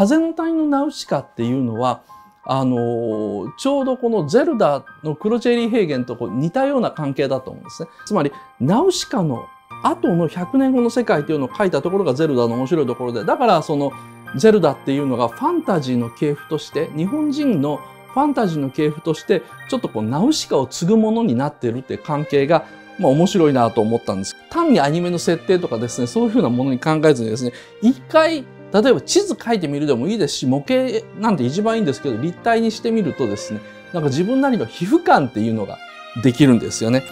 風の谷のナウシカっていうのは、あのちょうどこのゼルダのクロチェリー平原とこう似たような関係だと思うんですね。つまり、ナウシカの後の100年後の世界というのを書いたところがゼルダの面白いところで、だからそのゼルダっていうのがファンタジーの系譜として、日本人のファンタジーの系譜として、ちょっとこうナウシカを継ぐものになっているっていう関係がまあ面白いなと思ったんです。単にアニメの設定とかですね、そういうふうなものに考えずにですね、一回例えば地図書いてみるでもいいですし、模型なんて一番いいんですけど、立体にしてみるとですね、なんか自分なりの皮膚感っていうのができるんですよね。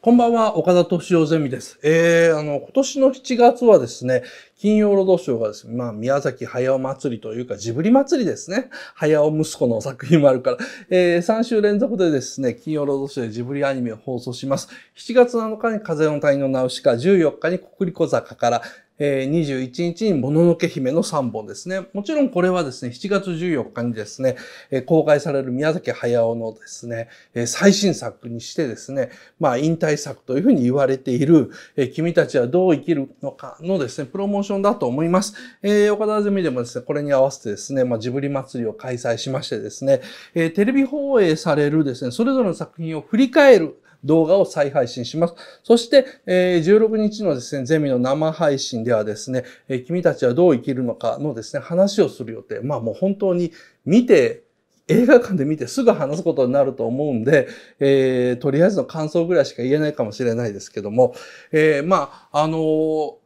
こんばんは、岡田敏夫ゼミです。えー、あの、今年の7月はですね、金曜ロードショーがですね、まあ、宮崎駿祭りというか、ジブリ祭りですね。駿息子の作品もあるから、えー、3週連続でですね、金曜ロードショーでジブリアニメを放送します。7月7日に風の谷のナウシカ、14日にコクリコ坂から、えー、21日にもののけ姫の3本ですね。もちろんこれはですね、7月14日にですね、えー、公開される宮崎駿のですね、えー、最新作にしてですね、まあ引退作というふうに言われている、え君たちはどう生きるのかのですね、プロモーションションだと思います。えー、岡田ゼミでもですね、これに合わせてですね、まあ、ジブリ祭りを開催しましてですね、えー、テレビ放映されるですね、それぞれの作品を振り返る動画を再配信します。そして、えー、16日のですね、ゼミの生配信ではですね、えー、君たちはどう生きるのかのですね、話をする予定。まあもう本当に見て、映画館で見てすぐ話すことになると思うんで、えー、とりあえずの感想ぐらいしか言えないかもしれないですけども、えー、まあ、あの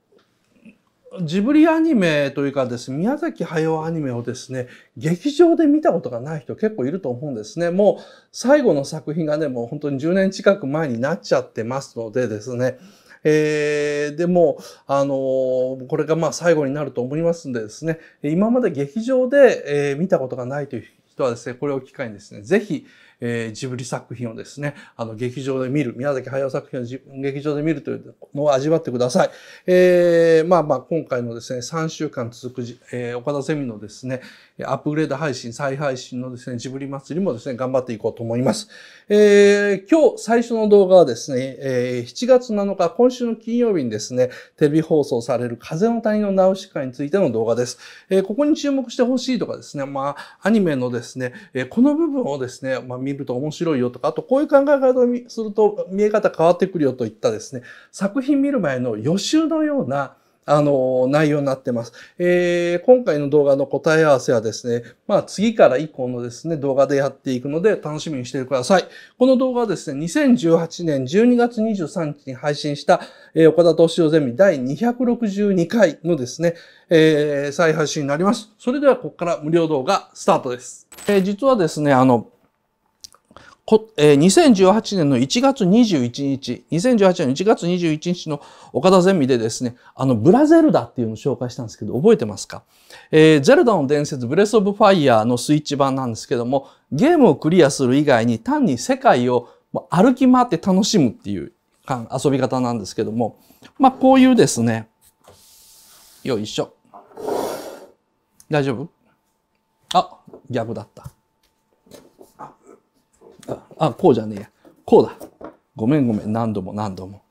ジブリアニメというかですね、宮崎駿アニメをですね、劇場で見たことがない人結構いると思うんですね。もう最後の作品がね、もう本当に10年近く前になっちゃってますのでですね、えー、でも、あのー、これがまあ最後になると思いますんでですね、今まで劇場で、えー、見たことがないという人はですね、これを機会にですね、ぜひ、えー、ジブリ作品をですね、あの、劇場で見る、宮崎駿作品を劇場で見るというのを味わってください。えー、まあまあ、今回のですね、3週間続く、えー、岡田セミのですね、アップグレード配信、再配信のですね、ジブリ祭りもですね、頑張っていこうと思います。えー、今日最初の動画はですね、えー、7月7日、今週の金曜日にですね、テレビ放送される風の谷のナウシカについての動画です。えー、ここに注目してほしいとかですね、まあ、アニメのですね、えー、この部分をですね、まあ、見みると面白いよとか、あとこういう考え方をすると見え方変わってくるよといったですね、作品見る前の予習のようなあの、内容になってます。えー、今回の動画の答え合わせはですね、まあ次から以降のですね、動画でやっていくので楽しみにしてください。この動画はですね、2018年12月23日に配信した、えー、岡田敏夫ゼミ第262回のですね、えー、再配信になります。それではここから無料動画スタートです。えー、実はですね、あの、えー、2018年の1月21日、2018年の1月21日の岡田ゼミでですね、あの、ブラゼルダっていうのを紹介したんですけど、覚えてますかえー、ゼルダの伝説、ブレスオブファイヤーのスイッチ版なんですけども、ゲームをクリアする以外に単に世界を歩き回って楽しむっていう遊び方なんですけども、まあ、こういうですね、よいしょ。大丈夫あ、逆だった。あ、こうじゃねえや。こうだ。ごめんごめん。何度も何度も。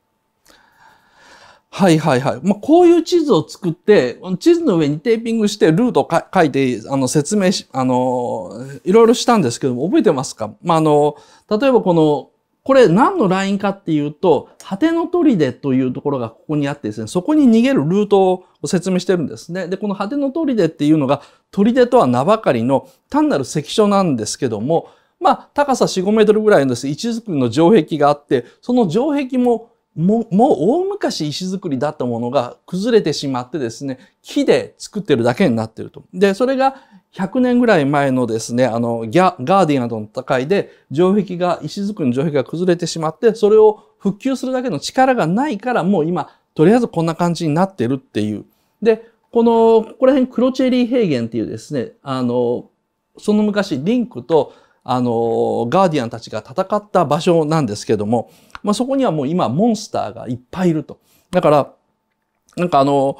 はいはいはい。まあ、こういう地図を作って、地図の上にテーピングして、ルートを書いて、あの、説明し、あの、いろいろしたんですけども、覚えてますかまあ、あの、例えばこの、これ何のラインかっていうと、果ての砦というところがここにあってですね、そこに逃げるルートを説明してるんですね。で、この果ての砦っていうのが、砦とは名ばかりの単なる関所なんですけども、まあ、高さ4、5メートルぐらいのです、ね、石造りの城壁があって、その城壁もももう大昔石造りだったものが崩れてしまってですね、木で作ってるだけになってると。で、それが100年ぐらい前のですね、あの、ギャガーディアンとの戦いで、城壁が、石造りの城壁が崩れてしまって、それを復旧するだけの力がないから、もう今、とりあえずこんな感じになってるっていう。で、この、ここら辺クロチェリー平原っていうですね、あの、その昔、リンクとあの、ガーディアンたちが戦った場所なんですけども、まあ、そこにはもう今モンスターがいっぱいいると。だから、なんかあの、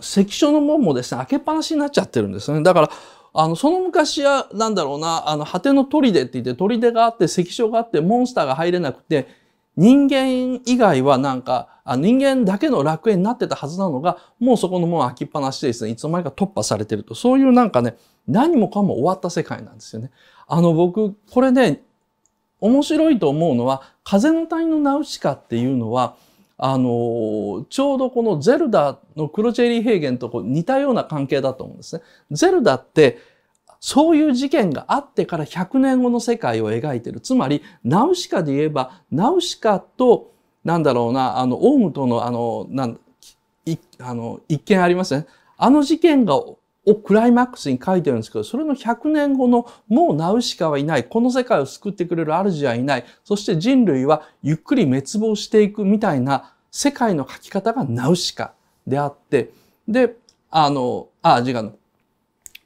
関所の門もですね、開けっぱなしになっちゃってるんですね。だから、あの、その昔は、なんだろうな、あの、果ての砦って言って、砦があって、関所があって、モンスターが入れなくて、人間以外はなんか、人間だけの楽園になってたはずなのが、もうそこの門開きっぱなしでですね、いつの間にか突破されてると。そういうなんかね、何もかも終わった世界なんですよね。あの僕これね面白いと思うのは「風の谷のナウシカ」っていうのはあのちょうどこのゼルダのクロチェリー平原とこう似たような関係だと思うんですね。ゼルダってそういう事件があってから100年後の世界を描いてる。つまり、ナウシカで言えば、ナウシカと、なんだろうな、あの、オウムとの、あの、なん、あの、一見ありますね。あの事件がをクライマックスに書いてるんですけど、それの100年後のもうナウシカはいない、この世界を救ってくれる主はいない、そして人類はゆっくり滅亡していくみたいな世界の書き方がナウシカであって、で、あの、あ、違うの。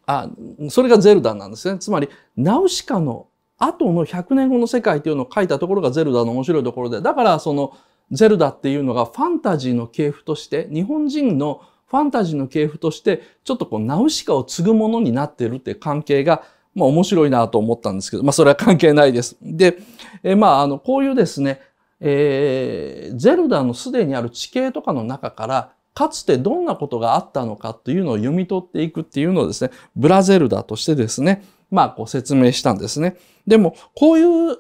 あ、それがゼルダなんですね。つまり、ナウシカの後の100年後の世界というのを書いたところがゼルダの面白いところで、だからそのゼルダっていうのがファンタジーの系譜として日本人のファンタジーの系譜として、ちょっとこう、ナウシカを継ぐものになってるって関係が、まあ面白いなと思ったんですけど、まあそれは関係ないです。で、えまああの、こういうですね、えー、ゼルダのすでにある地形とかの中から、かつてどんなことがあったのかっていうのを読み取っていくっていうのをですね、ブラゼルダとしてですね、まあこう説明したんですね。でも、こういう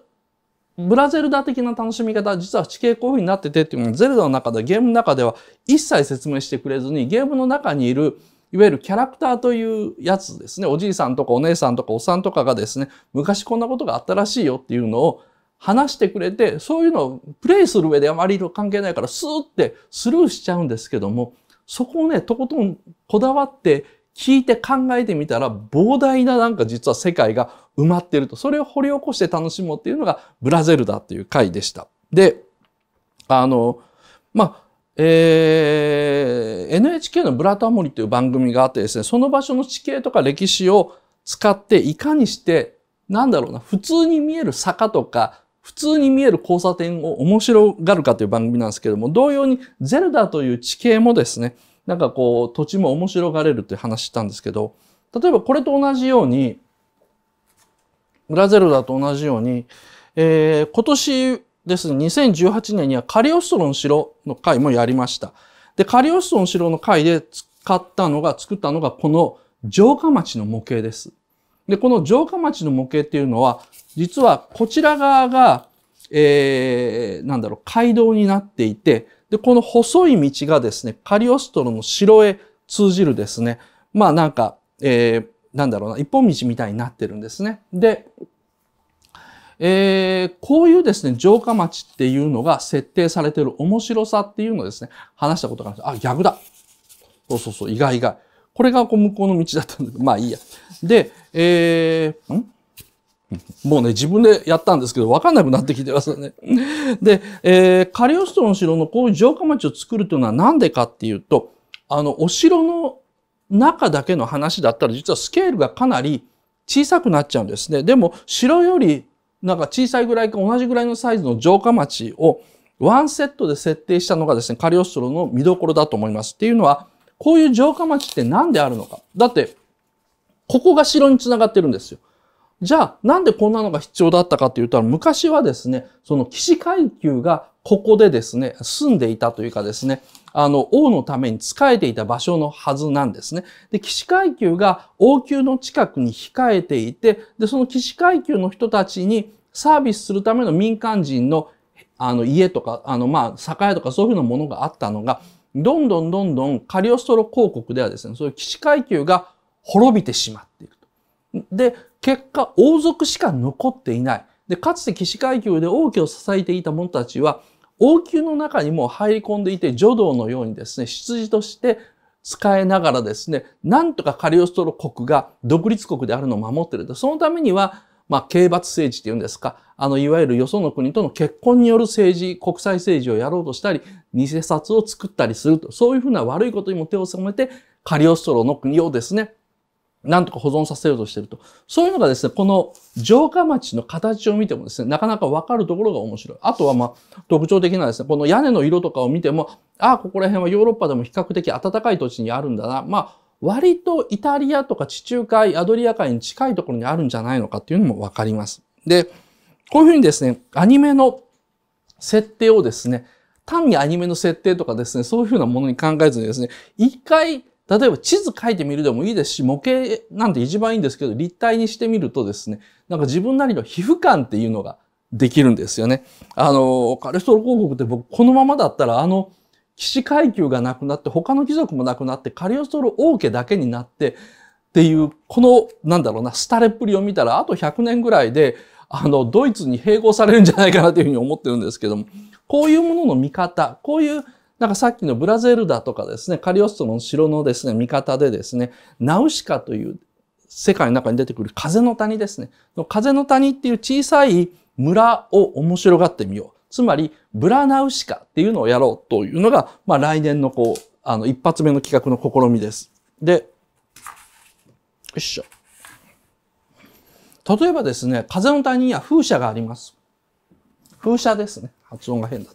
ブラゼルダ的な楽しみ方、実は地形こういう風になっててっていうのをゼルダの中で、ゲームの中では一切説明してくれずに、ゲームの中にいる、いわゆるキャラクターというやつですね、おじいさんとかお姉さんとかおっさんとかがですね、昔こんなことがあったらしいよっていうのを話してくれて、そういうのをプレイする上であまり関係ないから、スーってスルーしちゃうんですけども、そこをね、とことんこだわって聞いて考えてみたら膨大ななんか実は世界が埋まってると。それを掘り起こして楽しもうっていうのがブラゼルダっていう回でした。で、あの、まあ、えー、NHK のブラタモリという番組があってですね、その場所の地形とか歴史を使っていかにして、なんだろうな、普通に見える坂とか、普通に見える交差点を面白がるかという番組なんですけども、同様にゼルダという地形もですね、なんかこう、土地も面白がれるって話したんですけど、例えばこれと同じように、ラゼルダと同じように、えー、今年ですね、2018年にはカリオストロの城の会もやりました。で、カリオストロの城の会で使ったのが、作ったのがこの城下町の模型です。で、この城下町の模型っていうのは、実はこちら側が、えー、なんだろう、街道になっていて、で、この細い道がですね、カリオストロの城へ通じるですね、まあなんか、えー、なんだろうな、一本道みたいになってるんですね。で、えー、こういうですね、城下町っていうのが設定されてる面白さっていうのをですね、話したことがあるんです。あ、逆だ。そうそうそう、意外意外。これがこう向こうの道だったんだけど、まあいいや。で、えー、んもうね、自分でやったんですけど、わかんなくなってきてますよね。で、えー、カリオストロの城のこういう城下町を作るというのはなんでかっていうと、あの、お城の中だけの話だったら、実はスケールがかなり小さくなっちゃうんですね。でも、城よりなんか小さいぐらいか同じぐらいのサイズの城下町をワンセットで設定したのがですね、カリオストロの見どころだと思います。っていうのは、こういう城下町って何であるのか。だって、ここが城につながってるんですよ。じゃあ、なんでこんなのが必要だったかというと、昔はですね、その騎士階級がここでですね、住んでいたというかですね、あの、王のために仕えていた場所のはずなんですね。で、騎士階級が王宮の近くに控えていて、で、その騎士階級の人たちにサービスするための民間人の、あの、家とか、あの、まあ、酒屋とかそういうふうなものがあったのが、どんどんどんどんカリオストロ公国ではですね、そういう騎士階級が滅びてしまっていると。で、結果、王族しか残っていない。で、かつて騎士階級で王家を支えていた者たちは、王宮の中にも入り込んでいて、女道のようにですね、羊として使えながらですね、なんとかカリオストロ国が独立国であるのを守ってると。そのためには、まあ、刑罰政治っていうんですか、あの、いわゆるよその国との結婚による政治、国際政治をやろうとしたり、偽札を作ったりすると。そういうふうな悪いことにも手を染めて、カリオストロの国をですね、なんとか保存させようとしてると。そういうのがですね、この城下町の形を見てもですね、なかなかわかるところが面白い。あとはまあ、特徴的なですね、この屋根の色とかを見ても、ああ、ここら辺はヨーロッパでも比較的暖かい土地にあるんだな。まあ、割とイタリアとか地中海、アドリア海に近いところにあるんじゃないのかっていうのもわかります。で、こういうふうにですね、アニメの設定をですね、単にアニメの設定とかですね、そういうふうなものに考えずにですね、一回例えば地図書いてみるでもいいですし、模型なんて一番いいんですけど、立体にしてみるとですね、なんか自分なりの皮膚感っていうのができるんですよね。あの、カルストロ広告って僕このままだったらあの、騎士階級がなくなって、他の貴族もなくなって、カリオストロ王家だけになって、っていう、この、なんだろうな、廃れっぷりを見たら、あと100年ぐらいで、あの、ドイツに併合されるんじゃないかなというふうに思ってるんですけども、こういうものの見方、こういうなんかさっきのブラゼルダとかですね、カリオストの城のですね、味方でですね、ナウシカという世界の中に出てくる風の谷ですね。の風の谷っていう小さい村を面白がってみよう。つまり、ブラナウシカっていうのをやろうというのが、まあ来年のこう、あの、一発目の企画の試みです。で、よいしょ。例えばですね、風の谷には風車があります。風車ですね。発音が変だ。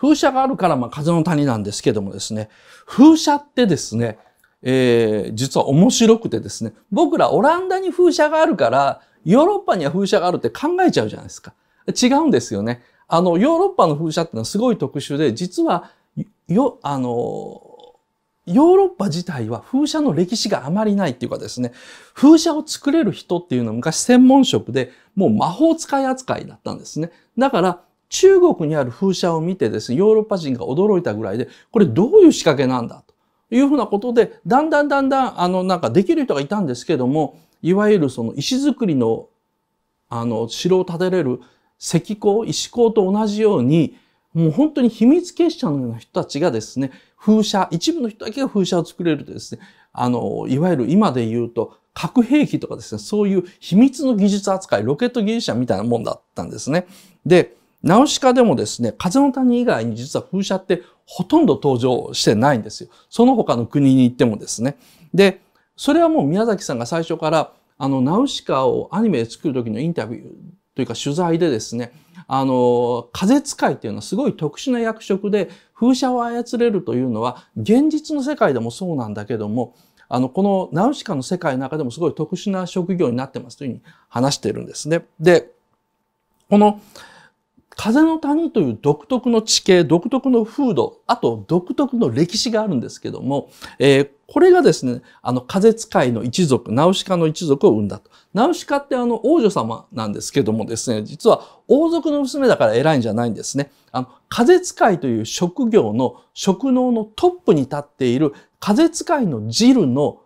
風車があるから、まあ、風の谷なんですけどもですね、風車ってですね、えー、実は面白くてですね、僕らオランダに風車があるから、ヨーロッパには風車があるって考えちゃうじゃないですか。違うんですよね。あの、ヨーロッパの風車ってのはすごい特殊で、実は、よ、あの、ヨーロッパ自体は風車の歴史があまりないっていうかですね、風車を作れる人っていうのは昔専門職でもう魔法使い扱いだったんですね。だから中国にある風車を見てですね、ヨーロッパ人が驚いたぐらいで、これどういう仕掛けなんだというふうなことで、だんだんだんだん、あの、なんかできる人がいたんですけども、いわゆるその石造りの、あの、城を建てれる石膏、石膏と同じように、もう本当に秘密結社のような人たちがですね、風車、一部の人だけが風車を作れるとですね、あの、いわゆる今で言うと核兵器とかですね、そういう秘密の技術扱い、ロケット技術者みたいなもんだったんですね。で、ナウシカでもですね、風の谷以外に実は風車ってほとんど登場してないんですよ。その他の国に行ってもですね。で、それはもう宮崎さんが最初から、あの、ナウシカをアニメで作る時のインタビューというか取材でですね、あの、風使いっていうのはすごい特殊な役職で、風車を操れるというのは、現実の世界でもそうなんだけども、あの、このナウシカの世界の中でもすごい特殊な職業になってますというふうに話しているんですね。で、この、風の谷という独特の地形、独特の風土、あと独特の歴史があるんですけども、えー、これがですね、あの、風使いの一族、ナウシカの一族を生んだと。ナウシカってあの、王女様なんですけどもですね、実は王族の娘だから偉いんじゃないんですね。あの、風使いという職業の職能のトップに立っている風使いのジルの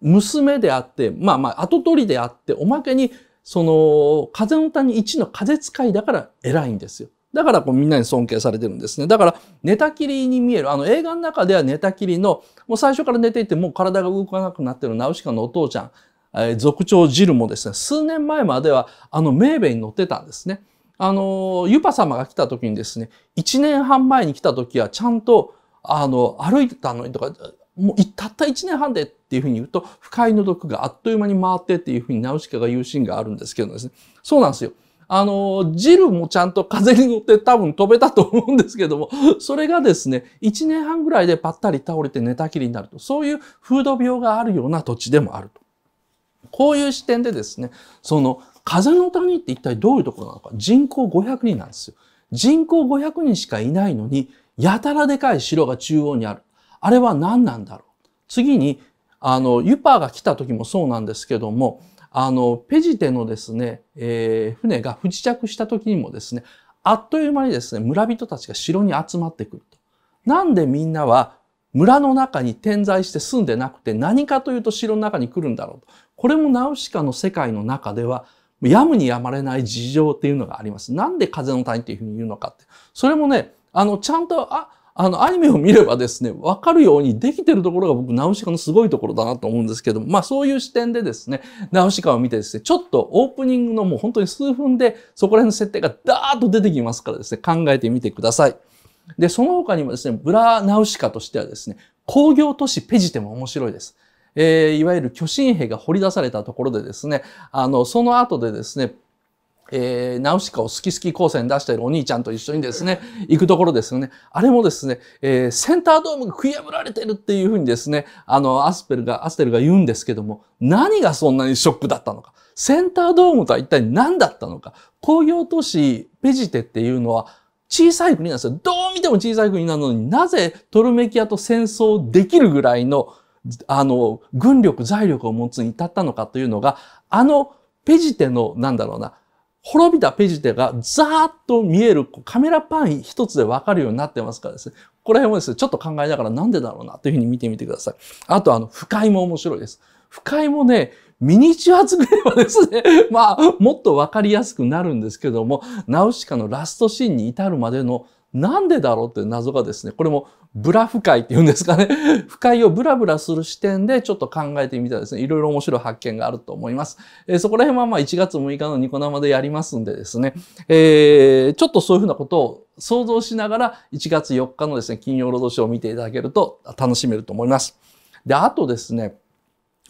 娘であって、まあまあ、後取りであって、おまけにその風の谷一の風使いだから偉いんですよ。だからこうみんなに尊敬されてるんですね。だから寝たきりに見える。あの映画の中では寝たきりの、もう最初から寝ていてもう体が動かなくなってるナウシカのお父ちゃん、えー、族長ジルもですね、数年前まではあのメーベに乗ってたんですね。あの、ユパ様が来た時にですね、一年半前に来た時はちゃんと、あの、歩いてたのにとか、もうたった一年半でっていうふうに言うと、不快の毒があっという間に回ってっていうふうにナウシカが言うシーンがあるんですけどですね。そうなんですよ。あの、ジルもちゃんと風に乗って多分飛べたと思うんですけども、それがですね、1年半ぐらいでぱったり倒れて寝たきりになると、そういう風土病があるような土地でもあると。こういう視点でですね、その、風の谷って一体どういうところなのか。人口500人なんですよ。人口500人しかいないのに、やたらでかい城が中央にある。あれは何なんだろう。次に、あの、ユパーが来た時もそうなんですけども、あの、ペジテのですね、えー、船が不時着した時にもですね、あっという間にですね、村人たちが城に集まってくると。なんでみんなは村の中に点在して住んでなくて何かというと城の中に来るんだろうと。これもナウシカの世界の中では、やむにやまれない事情っていうのがあります。なんで風の谷っていうふうに言うのかって。それもね、あの、ちゃんと、あ、あの、アニメを見ればですね、わかるようにできてるところが僕、ナウシカのすごいところだなと思うんですけども、まあそういう視点でですね、ナウシカを見てですね、ちょっとオープニングのもう本当に数分で、そこら辺の設定がダーッと出てきますからですね、考えてみてください。で、その他にもですね、ブラナウシカとしてはですね、工業都市ペジテも面白いです。えー、いわゆる巨神兵が掘り出されたところでですね、あの、その後でですね、えー、ナウシカを好き好き高専出しているお兄ちゃんと一緒にですね、行くところですよね。あれもですね、えー、センタードームが食い破られてるっていうふうにですね、あの、アスペルが、アステルが言うんですけども、何がそんなにショックだったのか。センタードームとは一体何だったのか。工業都市ペジテっていうのは、小さい国なんですよ。どう見ても小さい国なのになぜトルメキアと戦争できるぐらいの、あの、軍力、財力を持つに至ったのかというのが、あの、ペジテの、なんだろうな、滅びたペジテがザーッと見えるカメラパン一つでわかるようになってますからですね。ここら辺もですね、ちょっと考えながらなんでだろうなというふうに見てみてください。あと、あの、不快も面白いです。不快もね、ミニチュア作ればですね、まあ、もっとわかりやすくなるんですけども、ナウシカのラストシーンに至るまでのなんでだろうって謎がですね、これもブラ不快って言うんですかね。不快をブラブラする視点でちょっと考えてみたらですね、いろいろ面白い発見があると思います。えー、そこら辺はまあ1月6日のニコ生でやりますんでですね、えー、ちょっとそういうふうなことを想像しながら1月4日のですね、金曜ロードショーを見ていただけると楽しめると思います。で、あとですね、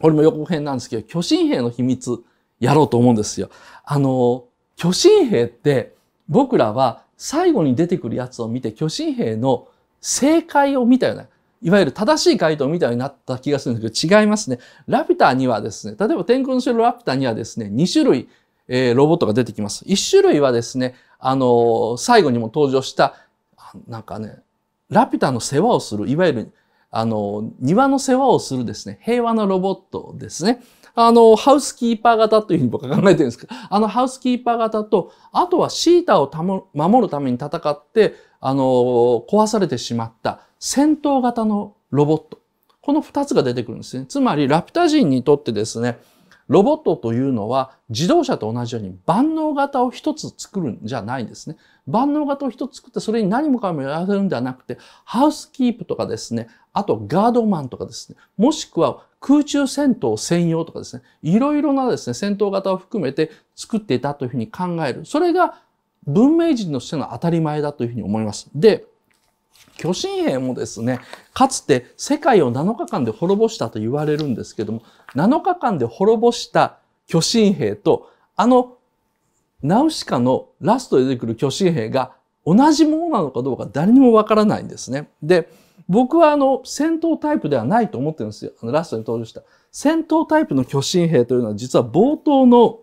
これも予告編なんですけど、巨神兵の秘密やろうと思うんですよ。あの、巨神兵って僕らは最後に出てくるやつを見て、巨神兵の正解を見たような、いわゆる正しい回答を見たようになった気がするんですけど、違いますね。ラピュタにはですね、例えば天空の城ラピュタにはですね、2種類、えー、ロボットが出てきます。1種類はですね、あのー、最後にも登場した、なんかね、ラピュタの世話をする、いわゆる、あのー、庭の世話をするですね、平和なロボットですね。あの、ハウスキーパー型というふうに僕は考えてるんですけど、あのハウスキーパー型と、あとはシータを守るために戦って、あの、壊されてしまった戦闘型のロボット。この二つが出てくるんですね。つまり、ラピュタ人にとってですね、ロボットというのは自動車と同じように万能型を一つ作るんじゃないんですね。万能型を一つ作ってそれに何もかもやらせるんではなくて、ハウスキープとかですね、あとガードマンとかですね、もしくは空中戦闘専用とかですね、いろいろなですね、戦闘型を含めて作っていたというふうに考える。それが文明人としての当たり前だというふうに思います。で、巨神兵もですね、かつて世界を7日間で滅ぼしたと言われるんですけども、7日間で滅ぼした巨神兵と、あの、ナウシカのラストで出てくる巨神兵が同じものなのかどうか誰にもわからないんですね。で、僕はあの、戦闘タイプではないと思ってるんですよ。あの、ラストに登場した。戦闘タイプの巨神兵というのは実は冒頭の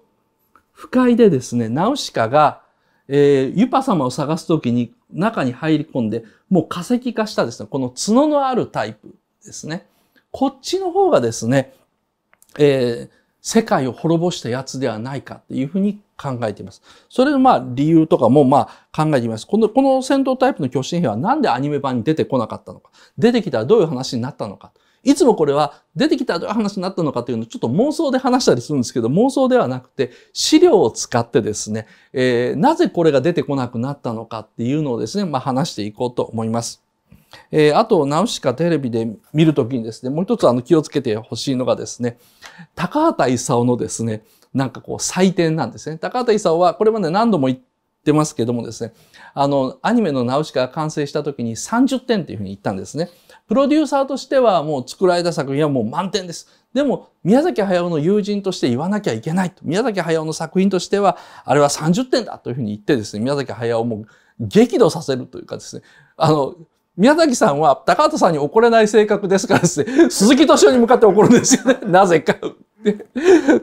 不快でですね、ナウシカがえー、ユパ様を探すときに中に入り込んで、もう化石化したですね、この角のあるタイプですね。こっちの方がですね、えー、世界を滅ぼしたやつではないかっていうふうに考えています。それのまあ理由とかもまあ考えています。この、この戦闘タイプの巨神兵はなんでアニメ版に出てこなかったのか、出てきたらどういう話になったのか、いつもこれは出てきたどういう話になったのかというのをちょっと妄想で話したりするんですけど、妄想ではなくて、資料を使ってですね、えー、なぜこれが出てこなくなったのかっていうのをですね、まあ、話していこうと思います。えー、あと、ナウシカテレビで見るときにですね、もう一つあの気をつけてほしいのがですね、高畑勲のですね、なんかこう採点なんですね。高畑勲はこれまで何度も言ってますけどもですね、あの、アニメのナウシカが完成したときに30点っていうふうに言ったんですね。プロデューサーとしてはもう作られた作品はもう満点です。でも、宮崎駿の友人として言わなきゃいけないと。宮崎駿の作品としては、あれは30点だというふうに言ってですね、宮崎駿をもう激怒させるというかですね、あの、宮崎さんは高畑さんに怒れない性格ですからですね、鈴木敏夫に向かって怒るんですよね。なぜか。で、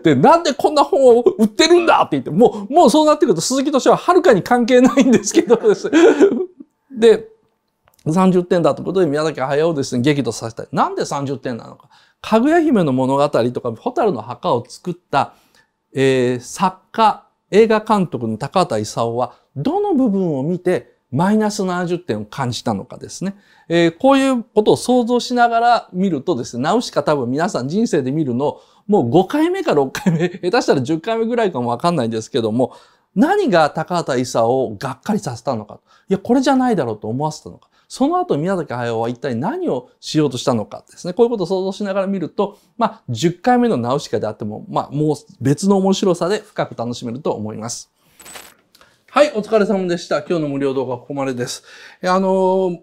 で、なんでこんな本を売ってるんだって言って、もう、もうそうなってくると鈴木敏夫ははるかに関係ないんですけどですね。で、30点だということで宮崎駿をですね、激怒させたい。なんで30点なのか。かぐや姫の物語とか、蛍の墓を作った、えー、作家、映画監督の高畑勲は、どの部分を見て、マイナス70点を感じたのかですね。えー、こういうことを想像しながら見るとですね、ナウシカ多分皆さん人生で見るの、もう5回目か6回目、下手したら10回目ぐらいかもわかんないんですけども、何が高畑勲をがっかりさせたのか。いや、これじゃないだろうと思わせたのか。その後宮崎駿は一体何をしようとしたのかですね。こういうことを想像しながら見ると、まあ、10回目のナウシカであっても、まあ、もう別の面白さで深く楽しめると思います。はい、お疲れ様でした。今日の無料動画はここまでです。あのー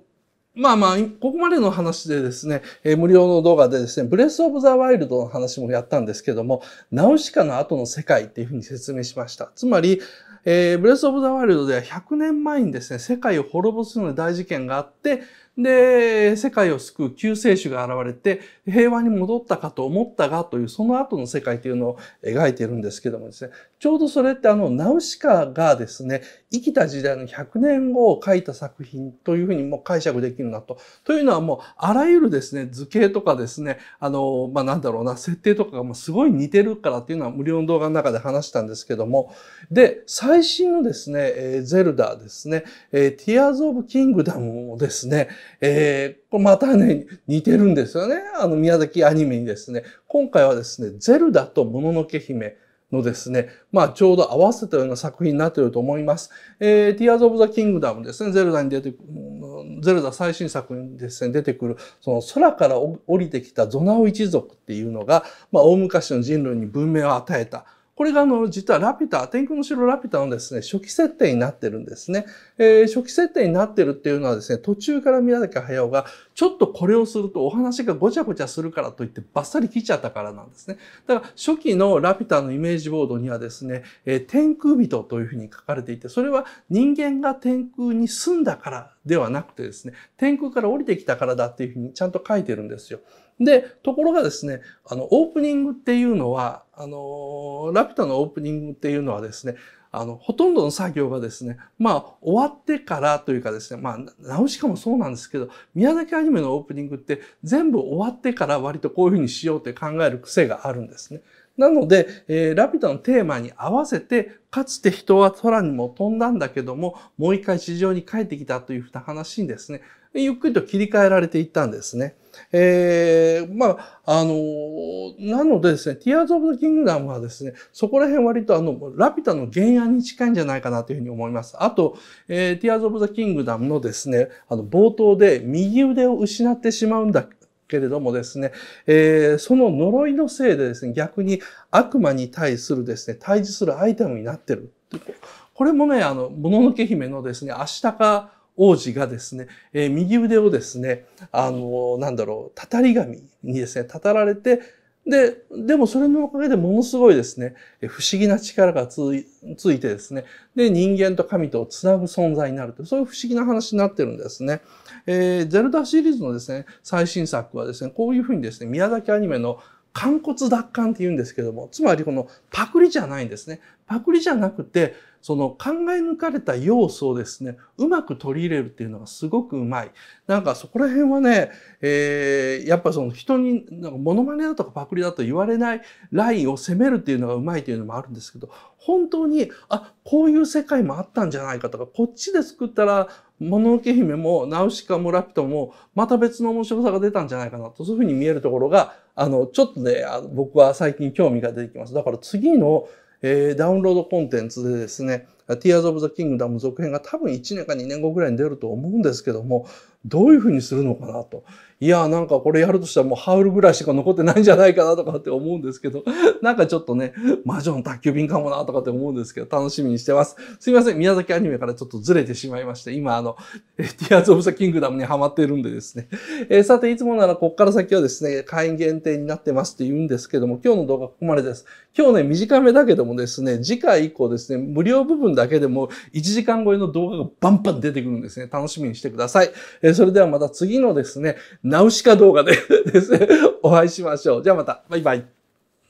まあまあ、ここまでの話でですね、えー、無料の動画でですね、ブレスオブザワイルドの話もやったんですけども、ナウシカの後の世界っていうふうに説明しました。つまり、えー、ブレス・オブ・ザ・ワイルドでは100年前にですね、世界を滅ぼすような大事件があって、で、世界を救う救世主が現れて、平和に戻ったかと思ったがという、その後の世界というのを描いているんですけどもですね、ちょうどそれってあの、ナウシカがですね、生きた時代の100年後を書いた作品というふうにも解釈できるなと。というのはもう、あらゆるですね、図形とかですね、あの、まあ、なんだろうな、設定とかがもうすごい似てるからっていうのは無料の動画の中で話したんですけども、で、最新のですね、えー、ゼルダですね、えー、ティアーズ・オブ・キングダムをですね、えー、これまたね、似てるんですよね。あの、宮崎アニメにですね、今回はですね、ゼルダともののけ姫、のですね、まあ、ちょうど合わせたような作品になっていると思います。えー、Tears of the Kingdom ですね、ゼルダに出てくる、ゼルダ最新作にですね、出てくる、その空から降りてきたゾナウ一族っていうのが、まあ、大昔の人類に文明を与えた。これがあの、実はラピュタ、天空の城ラピュタのですね、初期設定になってるんですね。えー、初期設定になってるっていうのはですね、途中から宮崎駿が、ちょっとこれをするとお話がごちゃごちゃするからといってバッサリ切っちゃったからなんですね。だから初期のラピュタのイメージボードにはですね、えー、天空人というふうに書かれていて、それは人間が天空に住んだからではなくてですね、天空から降りてきたからだっていうふうにちゃんと書いてるんですよ。で、ところがですね、あの、オープニングっていうのは、あの、ラピュタのオープニングっていうのはですね、あの、ほとんどの作業がですね、まあ、終わってからというかですね、まあ、ナウシカもそうなんですけど、宮崎アニメのオープニングって全部終わってから割とこういうふうにしようって考える癖があるんですね。なので、えー、ラピュタのテーマに合わせて、かつて人は空にも飛んだんだけども、もう一回地上に帰ってきたというふうな話にですね、ゆっくりと切り替えられていったんですね。えー、まあ、あのなのでですね、Tears of the Kingdom はですね、そこら辺割とあの、ラピュタの原案に近いんじゃないかなというふうに思います。あと、えー、Tears of the Kingdom のですね、あの、冒頭で右腕を失ってしまうんだけれどもですね、えー、その呪いのせいでですね、逆に悪魔に対するですね、対峙するアイテムになってる。これもね、あの、もののけ姫のですね、明日か、王子がですね、えー、右腕をですね、あのー、なんだろう、たたり神にですね、たたられて、で、でもそれのおかげでものすごいですね、不思議な力がついてですね、で、人間と神とをつなぐ存在になるという、そういう不思議な話になってるんですね。えー、ゼルダシリーズのですね、最新作はですね、こういうふうにですね、宮崎アニメの肝骨奪還って言うんですけども、つまりこのパクリじゃないんですね。パクリじゃなくて、その考え抜かれた要素をですね、うまく取り入れるっていうのがすごくうまい。なんかそこら辺はね、えー、やっぱその人に、なんかモノマネだとかパクリだと言われないラインを攻めるっていうのがうまいというのもあるんですけど、本当に、あ、こういう世界もあったんじゃないかとか、こっちで作ったらもののけ姫もナウシカもラピュタもまた別の面白さが出たんじゃないかなとそういうふうに見えるところがあのちょっとね僕は最近興味が出てきます。だから次の、えー、ダウンロードコンテンツでですね Tears of the Kingdom 続編が多分1年か2年後ぐらいに出ると思うんですけども、どういうふうにするのかなと。いや、なんかこれやるとしたらもうハウルぐらいしか残ってないんじゃないかなとかって思うんですけど、なんかちょっとね、魔女の宅急便かもなとかって思うんですけど、楽しみにしてます。すいません、宮崎アニメからちょっとずれてしまいまして、今あの、Tears of the Kingdom にハマっているんでですね。えー、さて、いつもならこっから先はですね、会員限定になってますって言うんですけども、今日の動画ここまでです。今日ね、短めだけどもですね、次回以降ですね、無料部分でだけでも1時間超えの動画がバンバン出てくるんですね。楽しみにしてください。えー、それではまた次のですね、ナウシカ動画でですね、お会いしましょう。じゃあまた、バイバイ。